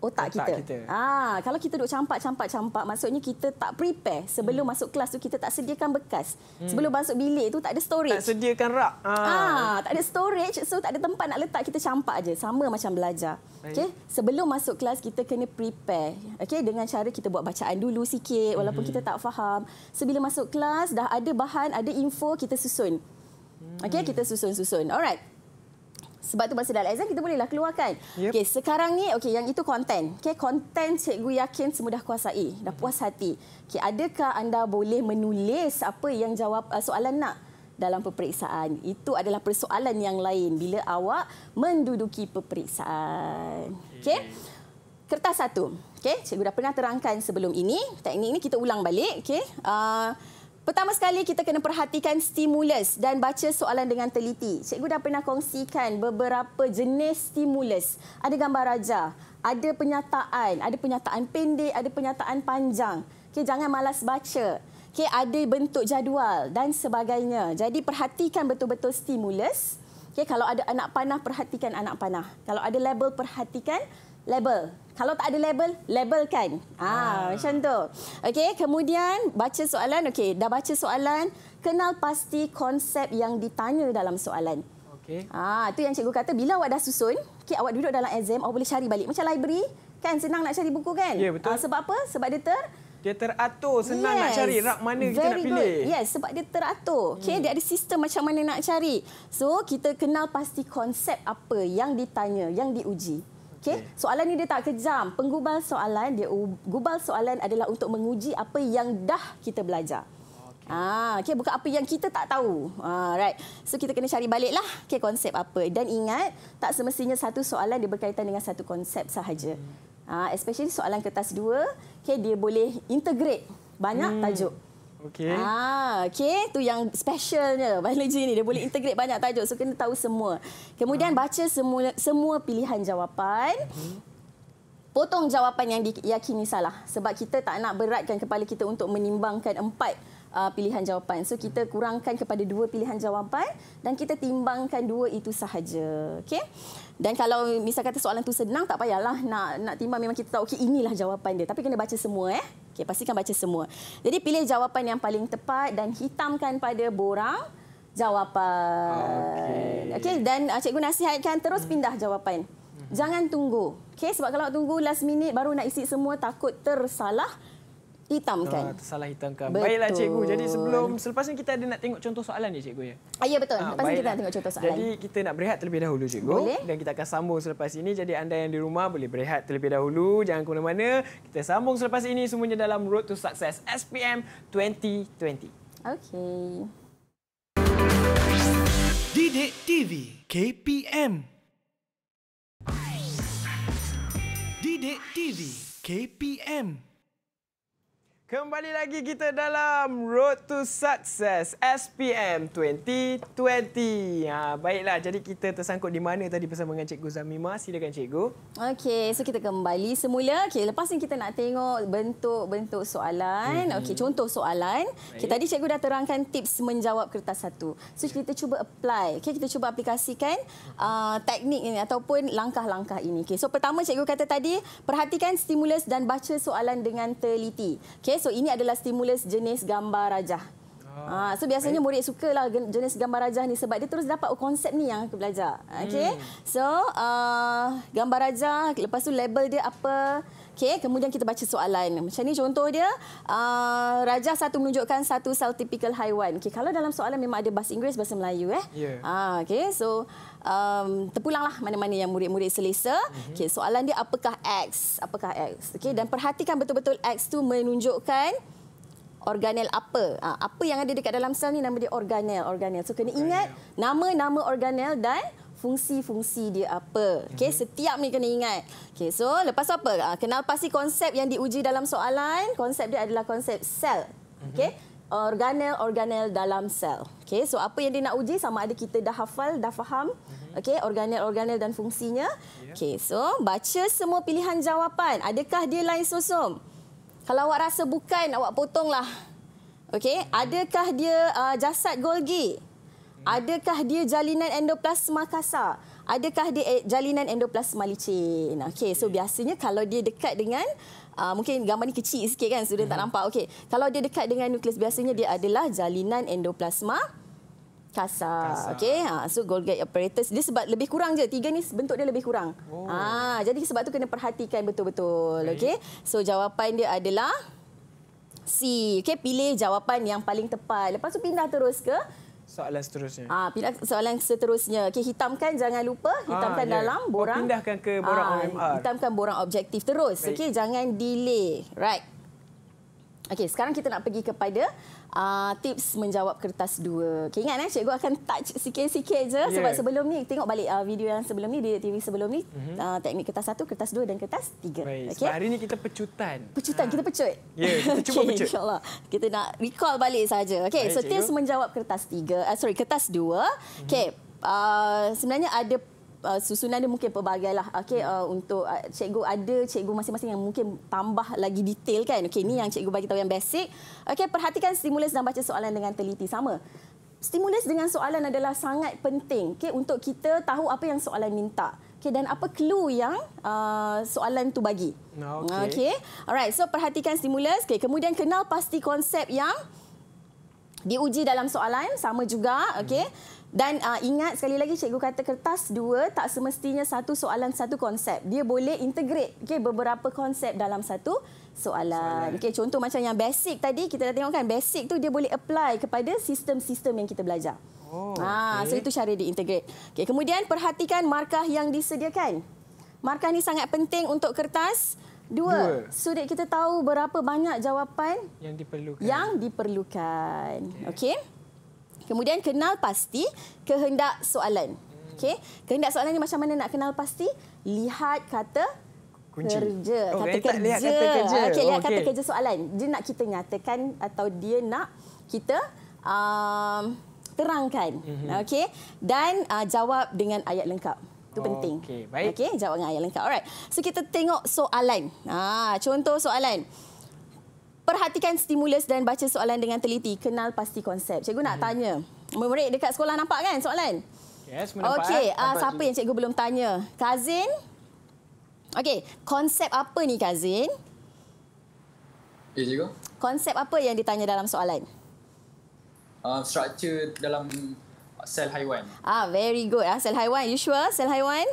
otak, otak kita. kita. Ah, kalau kita duk campak campak campak maksudnya kita tak prepare sebelum hmm. masuk kelas tu kita tak sediakan bekas. Hmm. Sebelum masuk bilik tu tak ada storage. Tak sediakan rak. Ah. ah, tak ada storage so tak ada tempat nak letak kita campak aja. Sama macam belajar. Okey. Sebelum masuk kelas kita kena prepare. Okey dengan cara kita buat bacaan dulu sikit walaupun hmm. kita tak faham. Sebelum masuk kelas dah ada bahan, ada info kita susun. Hmm. Okey, kita susun-susun. Alright. Sebab tu masa dalam exam kita bolehlah keluarkan. Yep. Okey, sekarang ni okey yang itu konten. Okey, konten cikgu yakin semudah kuasai, dah puas hati. Okey, adakah anda boleh menulis apa yang jawab uh, soalan nak dalam peperiksaan? Itu adalah persoalan yang lain bila awak menduduki peperiksaan. Okey. Kertas satu. Okey, cikgu dah pernah terangkan sebelum ini. Teknik ni kita ulang balik. Okey. Uh, Pertama sekali kita kena perhatikan stimulus dan baca soalan dengan teliti. Cikgu dah pernah kongsikan beberapa jenis stimulus. Ada gambar raja, ada penyataan, ada penyataan pendek, ada penyataan panjang. Okey, jangan malas baca. Okey, ada bentuk jadual dan sebagainya. Jadi perhatikan betul-betul stimulus. Okey, kalau ada anak panah perhatikan anak panah. Kalau ada label perhatikan label. Kalau tak ada label, labelkan. Ah, ah. macam tu. Okey, kemudian baca soalan. Okey, dah baca soalan, kenal pasti konsep yang ditanya dalam soalan. Okey. Ah, tu yang cikgu kata bila awak dah susun, okey awak duduk dalam exam, awak boleh cari balik macam library, kan senang nak cari buku kan? Yeah, betul. Ah, sebab apa? Sebab dia ter dia teratur senang yes. nak cari rak mana Very kita nak good. pilih. Yes, sebab dia teratur. Okey, hmm. dia ada sistem macam mana nak cari. So, kita kenal pasti konsep apa yang ditanya, yang diuji. Okay. Soalan ni dia tak kejam. Penggubal soalan, dia gubal soalan adalah untuk menguji apa yang dah kita belajar. Ah, okay. Bukan apa yang kita tak tahu. Ah, right. So kita kena cari baliklah okay, konsep apa. Dan ingat, tak semestinya satu soalan dia berkaitan dengan satu konsep sahaja. Hmm. Ah, especially soalan kertas dua, okay, dia boleh integrate banyak hmm. tajuk. Okey. Ah, okey, tu yang specialnya biology ni. Dia boleh integrate banyak tajuk so kena tahu semua. Kemudian ah. baca semua semua pilihan jawapan. Hmm. Potong jawapan yang diyakini salah sebab kita tak nak beratkan kepala kita untuk menimbangkan empat uh, pilihan jawapan. So kita kurangkan kepada dua pilihan jawapan dan kita timbangkan dua itu sahaja. Okey. Dan kalau misal kata soalan tu senang tak payahlah nak nak timbang memang kita tahu okey inilah jawapan dia tapi kena baca semua eh. Okey pastikan baca semua. Jadi pilih jawapan yang paling tepat dan hitamkan pada borang jawapan. Okey okay, dan ah, cikgu nasihatkan terus hmm. pindah jawapan. Hmm. Jangan tunggu. Okey sebab kalau tunggu last minute baru nak isi semua takut tersalah hitamkan. Ah, tersalah hitamkan. Betul. Baiklah cikgu. Jadi sebelum selepas ni kita ada nak tengok contoh soalan ni cikgu ya. Ah, ya betul. Ah, lepas ni kita nak tengok contoh soalan. Jadi kita nak berehat terlebih dahulu cikgu boleh? dan kita akan sambung selepas ini. Jadi anda yang di rumah boleh berehat terlebih dahulu. Jangan ke mana-mana. Kita sambung selepas ini semuanya dalam Road to Success SPM 2020. Okey. Didik TV KPM Didik TV KPM Kembali lagi kita dalam Road to Success SPM 2020. Ha, baiklah, jadi kita tersangkut di mana tadi bersama dengan Cikgu Zamima. Silakan Cikgu. Okey, so kita kembali semula. Okey, lepas ni kita nak tengok bentuk-bentuk soalan. Mhm. Okey, contoh soalan. Okay, tadi Cikgu dah terangkan tips menjawab kertas satu. So kita cuba apply. Okey, kita cuba aplikasikan uh, teknik ini ataupun langkah-langkah ini. Okey, so pertama Cikgu kata tadi, perhatikan stimulus dan baca soalan dengan teliti. Okey, so ini adalah stimulus jenis gambar rajah. Ha, so biasanya murid suka lah jenis gambar rajah ni sebab dia terus dapat konsep ni yang aku belajar. Okey. Hmm. So, uh, gambar rajah lepas tu label dia apa? Okey, kemudian kita baca soalan. Macam ni contoh dia, uh, Rajah satu menunjukkan satu sel typical haiwan. Okey, kalau dalam soalan memang ada bahasa Inggeris, bahasa Melayu eh. Yeah. Ya. Uh, okey, so um, terpulanglah mana-mana yang murid-murid selesa. Mm-hmm. Okey, soalan dia apakah X? Apakah X? Okey, dan perhatikan betul-betul X tu menunjukkan organel apa? Uh, apa yang ada dekat dalam sel ni nama dia organel, organel. So kena ingat nama-nama organel dan fungsi-fungsi dia apa. Okey, mhm. setiap ni kena ingat. Okey, so lepas apa? Ah, kenal pasti konsep yang diuji dalam soalan. Konsep dia adalah konsep sel. Mhm. Okey. Organel-organel dalam sel. okay? so apa yang dia nak uji sama ada kita dah hafal, dah faham. Mhm. okay? organel-organel dan fungsinya. Ya. okay? so baca semua pilihan jawapan. Adakah dia lain susum? Kalau awak rasa bukan, awak potonglah. okay? adakah dia uh, jasad Golgi? Adakah dia jalinan endoplasma kasar? Adakah dia eh, jalinan endoplasma licin? Okey, so biasanya kalau dia dekat dengan Uh, mungkin gambar ni kecil sikit kan sudah mm tak hmm. nampak okey kalau dia dekat dengan nukleus biasanya dia adalah jalinan endoplasma kasar, kasar. okey ha so golgi apparatus dia sebab lebih kurang je tiga ni bentuk dia lebih kurang ah oh. uh, jadi sebab tu kena perhatikan betul-betul okey okay? so jawapan dia adalah C okey pilih jawapan yang paling tepat lepas tu pindah terus ke soalan seterusnya. Ah, pilih soalan seterusnya. Okey, hitamkan jangan lupa, ah, hitamkan ah, dalam yeah. borang. Oh, pindahkan ke borang ah, OMR. Hitamkan borang objektif terus. Okey, jangan delay. Right. Okey, sekarang kita nak pergi kepada uh, uh, tips menjawab kertas dua. Okay, ingat eh, cikgu akan touch sikit-sikit je. Yeah. Sebab sebelum ni, tengok balik uh, video yang sebelum ni, di TV sebelum ni, mm-hmm. uh, teknik kertas satu, kertas dua dan kertas tiga. Baik, okay. hari ni kita pecutan. Pecutan, ha. kita pecut. Ya, yeah, kita cuba okay, pecut. InsyaAllah. Kita nak recall balik saja. Okay, Baik, so cikgu. tips menjawab kertas tiga. Uh, sorry, kertas dua. Mm-hmm. Okay, uh, sebenarnya ada uh, susunan dia mungkin pelbagai lah. Okay, uh, untuk uh, cikgu ada cikgu masing-masing yang mungkin tambah lagi detail kan. Okay, ini yang cikgu bagi tahu yang basic. Okay, perhatikan stimulus dan baca soalan dengan teliti sama. Stimulus dengan soalan adalah sangat penting okay, untuk kita tahu apa yang soalan minta. Okay, dan apa clue yang uh, soalan tu bagi. Okay. okay. Alright, so perhatikan stimulus. Okay, kemudian kenal pasti konsep yang diuji dalam soalan. Sama juga. Okay. Hmm. Dan uh, ingat sekali lagi cikgu kata kertas dua tak semestinya satu soalan satu konsep. Dia boleh integrate okay, beberapa konsep dalam satu soalan. Okay, contoh macam yang basic tadi kita dah tengok kan basic tu dia boleh apply kepada sistem-sistem yang kita belajar. Oh, ha, ah, okay. So itu cara dia integrate. Okay, kemudian perhatikan markah yang disediakan. Markah ni sangat penting untuk kertas. Dua, Dua. sudut so, kita tahu berapa banyak jawapan yang diperlukan. Yang diperlukan. Okay. Okay. Kemudian kenal pasti kehendak soalan. Okey. Kehendak soalan ni macam mana nak kenal pasti? Lihat kata Kunci. kerja. Oh, kata, kerja. Tak lihat kata kerja. Ah, okey, oh, okay. kata kerja soalan. Dia nak kita nyatakan atau dia nak kita um, terangkan. Mm-hmm. Okey. Dan uh, jawab dengan ayat lengkap. Itu oh, penting. Okey, baik. jawab dengan ayat lengkap. Alright. So kita tengok soalan. Ha, Ah, contoh soalan. Perhatikan stimulus dan baca soalan dengan teliti. Kenal pasti konsep. Cikgu nak hmm. tanya. Murid-murid dekat sekolah nampak kan soalan? Yes, menampak. Okey, uh, siapa yang cikgu belum tanya? Kazin? Okey, konsep apa ni Kazin? Ya, cikgu. Konsep apa yang ditanya dalam soalan? Uh, structure dalam sel haiwan. Ah, very good. Ah, sel haiwan. You sure? Sel haiwan?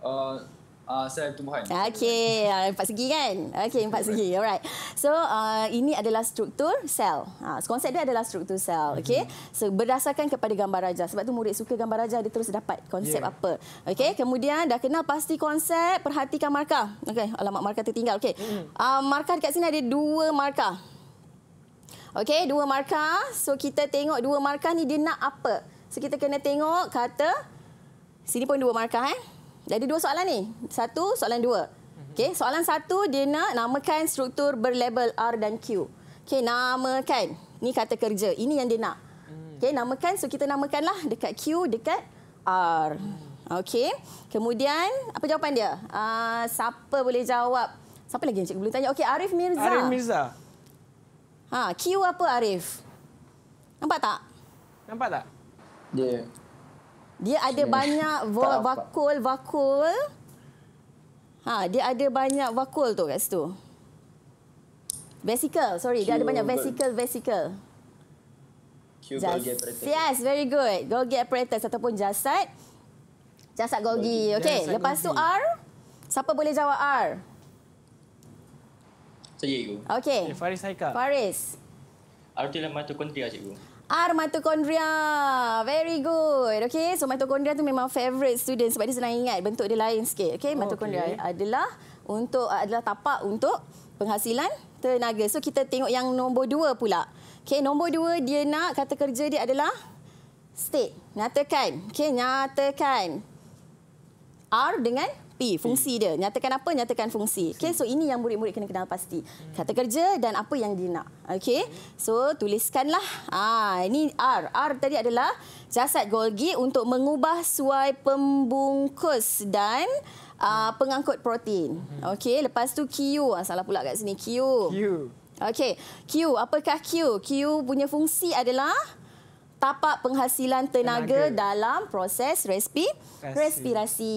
Uh, uh, ah, sel tumbuhan. Ah, okey, ah, empat segi kan? Okey, empat segi. Alright. So, uh, ini adalah struktur sel. Ha, konsep dia adalah struktur sel. Mhm. Okey. So, berdasarkan kepada gambar raja. Sebab tu murid suka gambar raja, dia terus dapat konsep yeah. apa. Okey, kemudian dah kenal pasti konsep, perhatikan markah. Okey, alamat markah tertinggal. Okey. Uh, markah dekat sini ada dua markah. Okey, dua markah. So, kita tengok dua markah ni dia nak apa. So, kita kena tengok kata... Sini pun dua markah. Eh? Jadi dua soalan ni. Satu, soalan dua. Okey, soalan satu dia nak namakan struktur berlabel R dan Q. Okey, namakan. Ni kata kerja. Ini yang dia nak. Okey, namakan. So kita namakanlah dekat Q, dekat R. Okey. Kemudian apa jawapan dia? Uh, siapa boleh jawab? Siapa lagi yang cikgu belum tanya? Okey, Arif Mirza. Arif Mirza. Ha, Q apa Arif? Nampak tak? Nampak tak? Dia yeah. Dia ada Ish. banyak va vakul, vakul. Ha, dia ada banyak vakul tu kat situ. Vesikel, sorry. Dia ada banyak vesikel, vesikel. Just, yes, very good. Golgi apparatus ataupun jasad. Jasad Golgi. Okay, Okey, lepas tu R. Siapa boleh jawab R? Saya, Cikgu. Okey. Okay, eh, Faris Haikal. Faris. Artilah matukondria, Cikgu. R mitokondria. Very student. Okey, so mitochondria tu memang favorite student sebab dia senang ingat. Bentuk dia lain sikit. Okey, oh, mitochondria okay. adalah untuk adalah tapak untuk penghasilan tenaga. So kita tengok yang nombor dua pula. Okey, nombor dua dia nak kata kerja dia adalah state. Nyatakan. Okey, nyatakan. R dengan tapi fungsi dia nyatakan apa nyatakan fungsi okey so ini yang murid-murid kena kenal pasti kata kerja dan apa yang dia nak okey so tuliskanlah ah ini r r tadi adalah jasad golgi untuk mengubah suai pembungkus dan uh, pengangkut protein okey lepas tu q ah, salah pula kat sini q q okey q apakah q q punya fungsi adalah tapak penghasilan tenaga, tenaga. dalam proses respi respirasi. respirasi.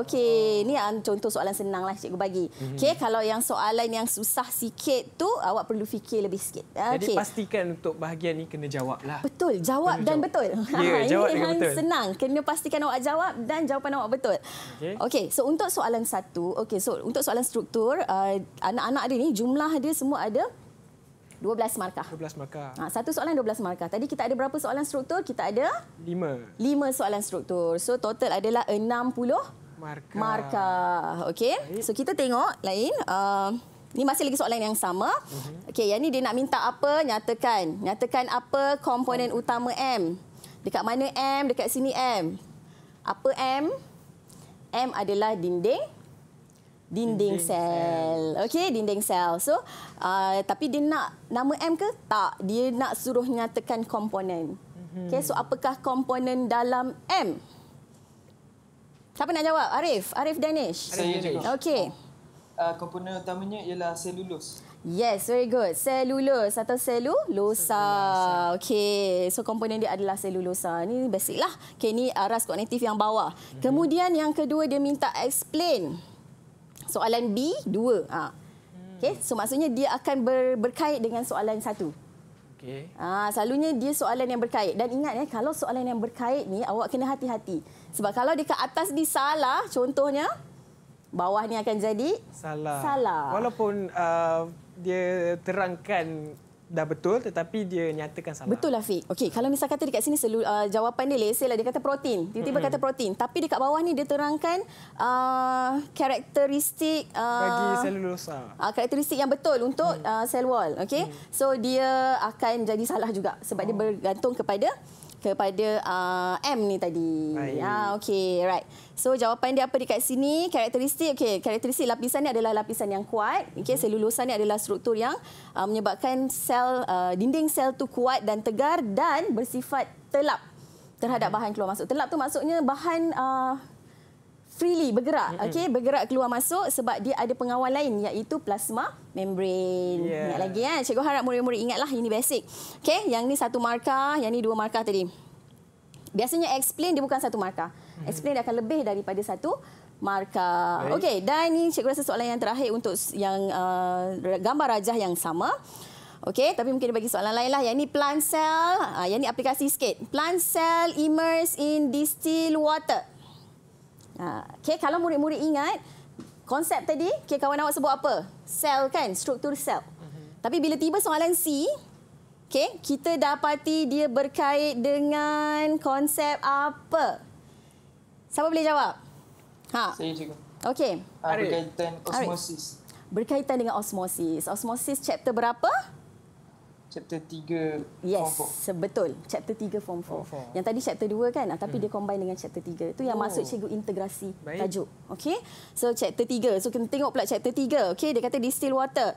Okey, oh. ni contoh soalan senanglah cikgu bagi. Mm-hmm. Okey, kalau yang soalan yang susah sikit tu awak perlu fikir lebih sikit. Okay. Ah, Jadi pastikan untuk bahagian ni kena jawablah. Betul, jawab perlu dan jawab. betul. Ya, yeah, jawab Ini dengan betul. Senang, kena pastikan awak jawab dan jawapan awak betul. Okey. Okey, so untuk soalan satu, okey, so untuk soalan struktur, uh, anak-anak dia ni jumlah dia semua ada 12 markah. 12 markah. Ha, satu soalan 12 markah. Tadi kita ada berapa soalan struktur? Kita ada 5. 5 soalan struktur. So total adalah 60 markah. Markah. Okey. So kita tengok lain uh, um, ini masih lagi soalan yang sama. Mhm. Okey, yang ni dia nak minta apa? Nyatakan. Nyatakan apa komponen utama M? Dekat mana M? Dekat sini M. Apa M? M adalah dinding dinding, sel. sel. Okey, dinding sel. So, uh, tapi dia nak nama M ke? Tak. Dia nak suruh nyatakan komponen. Mhm. Okey, so apakah komponen dalam M? Siapa nak jawab? Arif, Arif Danish. Saya juga. Okey. Oh. Uh, komponen utamanya ialah selulus. Yes, very good. Selulus atau selulosa. Okey, so komponen dia adalah selulosa. Ini basic lah. Okey, ini aras uh, kognitif yang bawah. Mhm. Kemudian yang kedua dia minta Explain soalan B dua. Ha. Okey, hmm. so maksudnya dia akan ber, berkait dengan soalan satu. Okay. Ha, selalunya dia soalan yang berkait. Dan ingat, eh, kalau soalan yang berkait ni awak kena hati-hati. Sebab kalau dekat atas ni salah, contohnya, bawah ni akan jadi salah. salah. Walaupun uh, dia terangkan dah betul tetapi dia nyatakan salah. Betul lah Fik. Okey, kalau misal kata dekat sini selu, uh, jawapan dia leseh lah. Dia kata protein. Tiba-tiba mm-hmm. kata protein. Tapi dekat bawah ni dia terangkan uh, karakteristik... Uh, Bagi selulosa. Uh, karakteristik yang betul untuk mm. uh, cell wall. Okey, mm. so dia akan jadi salah juga sebab oh. dia bergantung kepada kepada uh, M ni tadi. Ha ah, okey right. So jawapan dia apa dekat sini? Karakteristik okey, karakteristik lapisan ni adalah lapisan yang kuat. Okey, hmm. selulosa ni adalah struktur yang uh, menyebabkan sel uh, dinding sel tu kuat dan tegar dan bersifat telap terhadap hmm. bahan keluar masuk. Telap tu maksudnya bahan uh, freely bergerak mm-hmm. okey bergerak keluar masuk sebab dia ada pengawal lain iaitu plasma membrane yeah. ingat lagi kan cikgu harap murid-murid ingatlah ini basic okey yang ni satu markah yang ni dua markah tadi biasanya explain dia bukan satu markah mm-hmm. explain dia akan lebih daripada satu markah okey dan ini cikgu rasa soalan yang terakhir untuk yang uh, gambar rajah yang sama Okey, tapi mungkin dia bagi soalan lain lah. Yang ini plant cell, uh, yang ini aplikasi sikit. Plant cell immerse in distilled water. Okay, ha, kalau murid-murid ingat konsep tadi, okay, kawan awak sebut apa? Sel kan, struktur sel. Mhm. Tapi bila tiba soalan C, okay, kita dapati dia berkait dengan konsep apa? Siapa boleh jawab? Ha. Saya cikgu. Okey. Ah, berkaitan osmosis. Berkaitan dengan osmosis. Osmosis chapter berapa? chapter 3 yes, form 4. Yes, betul. Chapter 3 form 4. Yang tadi chapter 2 kan, ah, tapi hmm. dia combine dengan chapter 3. Itu yang oh. maksud cikgu integrasi Baik. tajuk. Okey. So chapter 3. So kita tengok pula chapter 3. okay? dia kata distill water.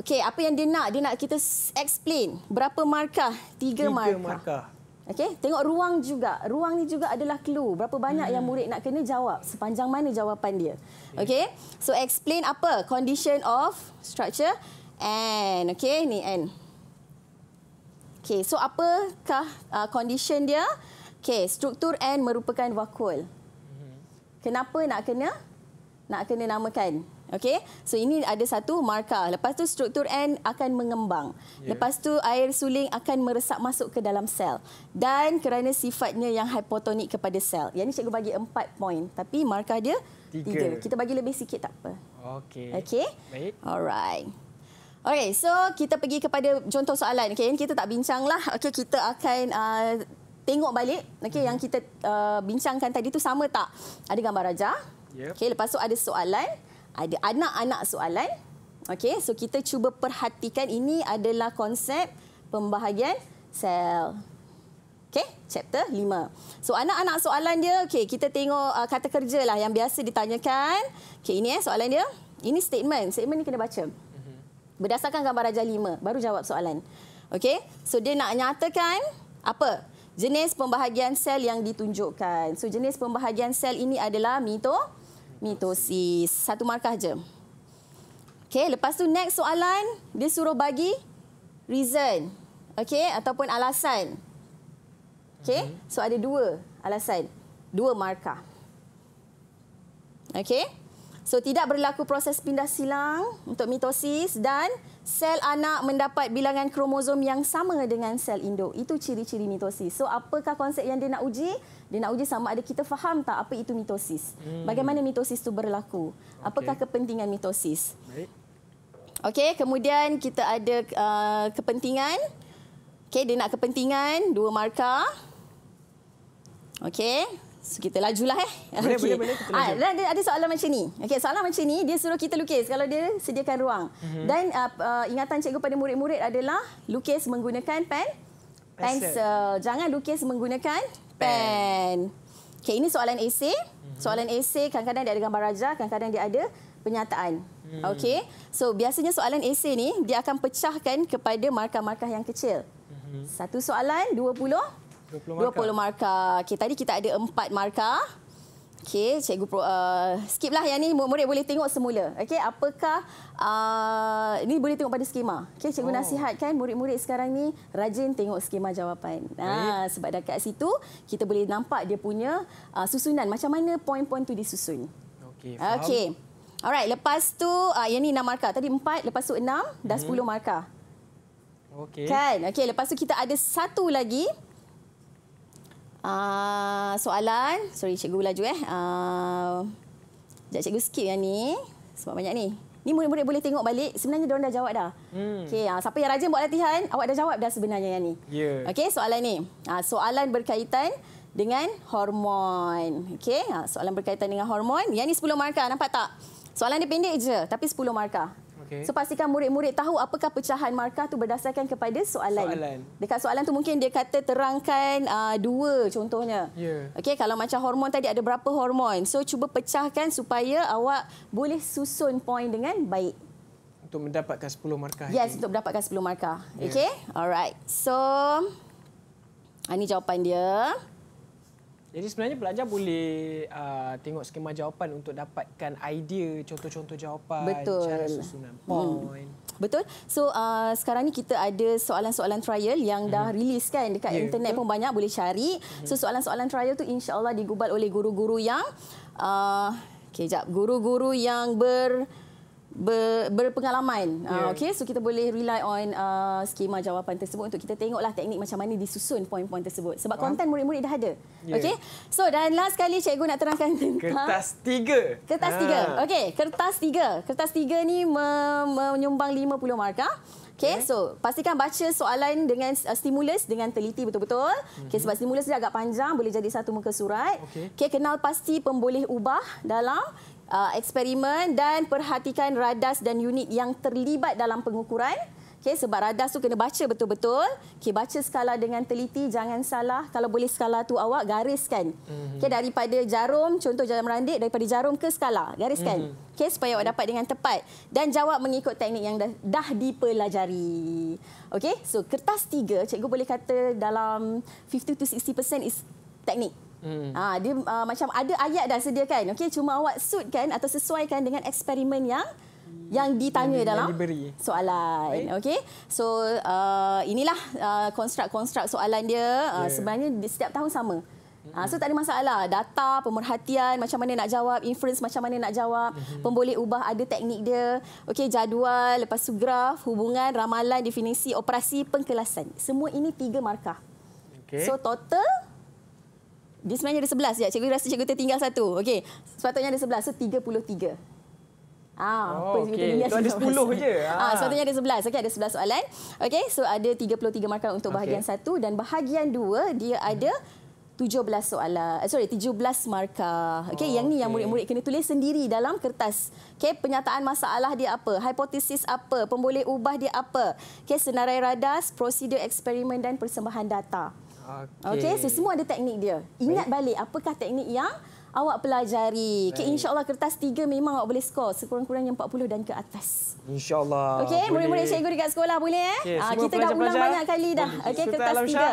okay? apa yang dia nak? Dia nak kita explain berapa markah? tiga 3 markah. markah. Okey, tengok ruang juga. Ruang ni juga adalah clue. Berapa banyak hmm. yang murid nak kena jawab sepanjang mana jawapan dia. Okey. Okay? So explain apa condition of structure and okay? ni and Okey, so apakah uh, condition dia? Okey, struktur N merupakan vakul. Mm-hmm. Kenapa nak kena? Nak kena namakan. Okey. So ini ada satu markah. Lepas tu struktur N akan mengembang. Yeah. Lepas tu air suling akan meresap masuk ke dalam sel. Dan kerana sifatnya yang hipotonik kepada sel. Yang ini cikgu bagi empat poin. Tapi markah dia tiga. Kita bagi lebih sikit tak apa. Okey. Okey. Baik. Alright. Okey, so kita pergi kepada contoh soalan. Okey, kita tak bincanglah. Okey, kita akan uh, tengok balik. Okey, hmm. yang kita uh, bincangkan tadi tu sama tak? Ada gambar raja. Yep. Okey, lepas tu ada soalan, ada anak-anak soalan. Okey, so kita cuba perhatikan ini adalah konsep pembahagian sel. Okey, chapter 5. So anak-anak soalan dia, okey, kita tengok uh, kata kerjalah yang biasa ditanyakan. Okey, ini eh soalan dia. Ini statement. Statement ni kena baca berdasarkan gambar Raja lima, baru jawab soalan. Okey. So dia nak nyatakan apa? Jenis pembahagian sel yang ditunjukkan. So jenis pembahagian sel ini adalah mito mitosis. Satu markah je. Okey, lepas tu next soalan dia suruh bagi reason. Okey ataupun alasan. Okey. Mhm. So ada dua alasan. Dua markah. Okey. So tidak berlaku proses pindah silang untuk mitosis dan sel anak mendapat bilangan kromosom yang sama dengan sel induk. Itu ciri-ciri mitosis. So apakah konsep yang dia nak uji? Dia nak uji sama ada kita faham tak apa itu mitosis. Hmm. Bagaimana mitosis itu berlaku? Apakah okay. kepentingan mitosis? Okey, kemudian kita ada uh, kepentingan. Okey, dia nak kepentingan dua markah. Okey kita lajulah eh. Boleh, okay. boleh, boleh. Kita ada, ah, ada soalan macam ni. okay soalan macam ni dia suruh kita lukis kalau dia sediakan ruang. Mm-hmm. Dan uh, uh, ingatan cikgu pada murid-murid adalah lukis menggunakan pen pencil. pensel. Jangan lukis menggunakan pen. pen. Okey, ini soalan esei. Mm-hmm. Soalan esei kadang-kadang dia ada gambar raja, kadang-kadang dia ada penyataan. Mm. Okey. So, biasanya soalan esei ni dia akan pecahkan kepada markah-markah yang kecil. Mm-hmm. Satu soalan dua puluh. 20 markah. 20 markah. Okey, tadi kita ada 4 markah. Okay, cikgu uh, skip lah yang ni murid boleh tengok semula. Okay, apakah uh, ini boleh tengok pada skema. Okey, cikgu oh. nasihatkan murid-murid sekarang ni rajin tengok skema jawapan. Ha, sebab dekat situ kita boleh nampak dia punya uh, susunan macam mana poin-poin tu disusun. Okay. faham. Okey. Alright, lepas tu uh, yang ni 6 markah. Tadi 4, lepas tu 6, dah hmm. 10 markah. Okey. Kan? Okay. lepas tu kita ada satu lagi. Ah, soalan. Sorry, cikgu laju eh. Ah, sekejap uh, cikgu skip yang ni. Sebab banyak ni. Ni murid-murid boleh tengok balik. Sebenarnya mereka dah jawab dah. Hmm. Okay, uh, ah, siapa yang rajin buat latihan, awak dah jawab dah sebenarnya yang ni. Yeah. Okay, soalan ni. Uh, soalan berkaitan dengan hormon. Okay, uh, soalan berkaitan dengan hormon. Yang ni 10 markah, nampak tak? Soalan dia pendek je, tapi 10 markah. Okay. So pastikan murid-murid tahu apakah pecahan markah tu berdasarkan kepada soalan. soalan. Dekat soalan tu mungkin dia kata terangkan uh, dua contohnya. Yeah. Okey, kalau macam hormon tadi ada berapa hormon. So cuba pecahkan supaya awak boleh susun poin dengan baik. Untuk mendapatkan 10 markah. Yes, ini. untuk mendapatkan 10 markah. Yeah. Okey. Alright. So ini ah, jawapan dia. Jadi sebenarnya pelajar boleh uh, tengok skema jawapan untuk dapatkan idea contoh-contoh jawapan Betul. cara susunan hmm. poin. Betul. So uh, sekarang ni kita ada soalan-soalan trial yang dah hmm. rilis kan dekat yeah, internet betul. pun banyak boleh cari. Hmm. So soalan-soalan trial tu insya-Allah digubal oleh guru-guru yang uh, okay, guru-guru yang ber ber, berpengalaman. Ah, yeah. Uh, okay, so kita boleh rely on uh, skema jawapan tersebut untuk kita tengoklah teknik macam mana disusun poin-poin tersebut. Sebab konten murid-murid dah ada. Yeah. Okay, so dan last sekali cikgu nak terangkan tentang... Kertas tiga. Kertas tiga. Ha. Okay, kertas tiga. Kertas tiga ni menyumbang 50 markah. Okay, so pastikan baca soalan dengan uh, stimulus dengan teliti betul-betul. Okay, mhm. sebab stimulus dia agak panjang, boleh jadi satu muka surat. Okay, okay kenal pasti pemboleh ubah dalam uh, eksperimen dan perhatikan radas dan unit yang terlibat dalam pengukuran. Okay, sebab radas tu kena baca betul-betul. Okay, baca skala dengan teliti, jangan salah. Kalau boleh skala tu awak gariskan. Mhm. Okay, daripada jarum, contoh jarum randik, daripada jarum ke skala, gariskan. Mhm. Okay, supaya awak dapat dengan tepat. Dan jawab mengikut teknik yang dah, dah dipelajari. Okay, so kertas tiga, cikgu boleh kata dalam 50 to 60% is teknik. Hmm. Ha, dia uh, macam ada ayat dah sediakan. Okey, cuma awak suit atau sesuaikan dengan eksperimen yang yang ditanya yang, dalam yang soalan. Okey. So uh, inilah konstruk-konstruk uh, soalan dia. Uh, yeah. Sebenarnya setiap tahun sama. Ha, so hmm. tak ada masalah. Data, pemerhatian, macam mana nak jawab, inference macam mana nak jawab, hmm. pemboleh ubah ada teknik dia. Okey, jadual, lepas tu graf, hubungan, ramalan, definisi, operasi, pengkelasan. Semua ini tiga markah. Okay. So total dia sebenarnya ada sebelas sekejap. Cikgu rasa cikgu tertinggal satu. Okey. Sepatutnya ada sebelas. So, tiga puluh tiga. Ah, oh, okay. Itu ada 10 je. Ah, ah, sepatutnya ada sebelas Okey, ada 11 soalan. Okey, so ada tiga puluh tiga markah untuk bahagian 1 okay. dan bahagian dua dia ada tujuh belas soalan. Eh, sorry, tujuh belas markah. Okey, oh, yang ni okay. yang murid-murid kena tulis sendiri dalam kertas. Okey, penyataan masalah dia apa? Hipotesis apa? Pemboleh ubah dia apa? Okey, senarai radas, prosedur eksperimen dan persembahan data. Okey, okay, so semua ada teknik dia. Ingat Baik. balik apakah teknik yang awak pelajari. Okey, insya kertas tiga memang awak boleh skor sekurang-kurangnya 40 dan ke atas. Insya-Allah. Okey, murid-murid cikgu dekat sekolah boleh eh? Okay, ah, kita dah ulang banyak kali dah. Okay, kertas tiga.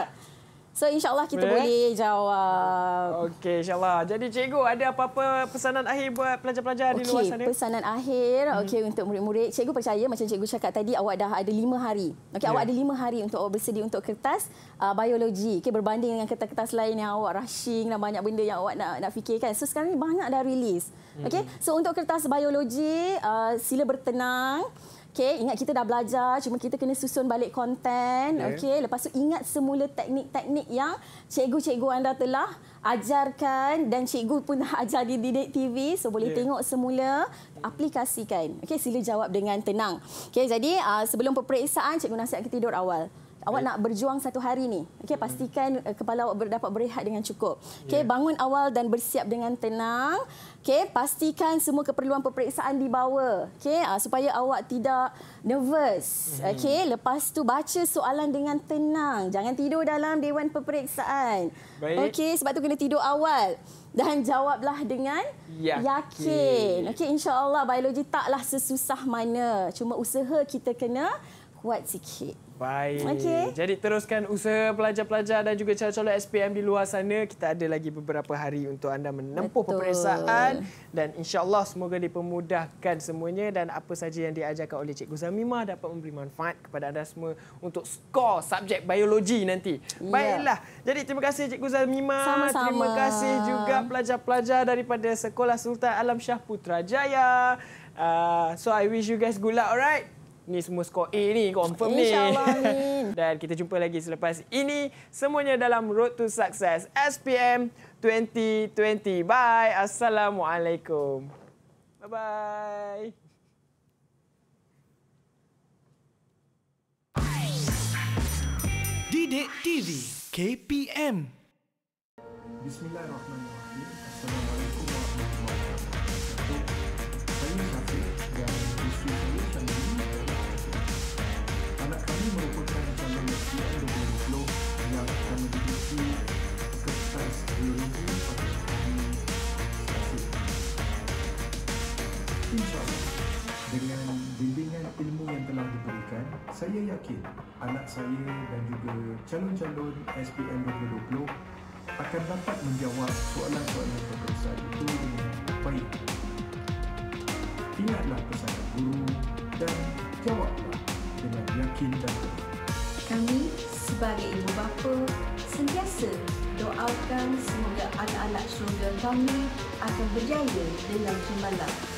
So insyaAllah kita Boleh, boleh jawab. Okey insyaAllah. Jadi cikgu ada apa-apa pesanan akhir buat pelajar-pelajar okay, di luar sana? Pesanan akhir okay, hmm. untuk murid-murid. Cikgu percaya macam cikgu cakap tadi awak dah ada lima hari. Okay, yeah. Awak ya. ada lima hari untuk awak bersedia untuk kertas uh, biologi. Okay, berbanding dengan kertas-kertas lain yang awak rushing dan banyak benda yang awak nak, nak fikirkan. So sekarang ni banyak dah release. Okay? Hmm. So untuk kertas biologi uh, sila bertenang. Okey, ingat kita dah belajar cuma kita kena susun balik konten. Okey, okay. lepas tu ingat semula teknik-teknik yang cikgu-cikgu anda telah ajarkan dan cikgu pun ajar di Didik TV so boleh yeah. tengok semula aplikasikan. Okey, sila jawab dengan tenang. Okey, jadi uh, sebelum peperiksaan cikgu nasihat kita tidur awal awak nak berjuang satu hari ni. Okey, hmm. pastikan uh, kepala awak dapat berehat dengan cukup. Okey, yeah. bangun awal dan bersiap dengan tenang. Okey, pastikan semua keperluan peperiksaan dibawa. Okey, uh, supaya awak tidak nervous. Hmm. Okey, lepas tu baca soalan dengan tenang. Jangan tidur dalam dewan peperiksaan. Okey, sebab tu kena tidur awal dan jawablah dengan yakin. yakin. Okey, insya-Allah biologi taklah sesusah mana. Cuma usaha kita kena kuat sikit. Baik. Okay. Jadi teruskan usaha pelajar-pelajar dan juga calon-calon SPM di luar sana. Kita ada lagi beberapa hari untuk anda menempuh Betul. peperiksaan dan insya-Allah semoga dipermudahkan semuanya dan apa saja yang diajarkan oleh Cikgu Zamimah dapat memberi manfaat kepada anda semua untuk skor subjek biologi nanti. Yeah. Baiklah. Jadi terima kasih Cikgu Zamimah. Sama-sama. Terima kasih juga pelajar-pelajar daripada Sekolah Sultan Alam Shah Putrajaya. Uh, so I wish you guys good luck, alright? ni semua skor A ni confirm ni. Dan kita jumpa lagi selepas ini semuanya dalam Road to Success SPM 2020. Bye. Assalamualaikum. Bye-bye. Didik TV KPM Bismillahirrahmanirrahim banyak ilmu yang telah diberikan, saya yakin anak saya dan juga calon-calon SPM 2020 akan dapat menjawab soalan-soalan peperiksaan itu dengan baik. Ingatlah pesanan guru dan jawablah dengan yakin dan baik. Kami sebagai ibu bapa sentiasa doakan semoga anak-anak syurga kami akan berjaya dalam cemerlang.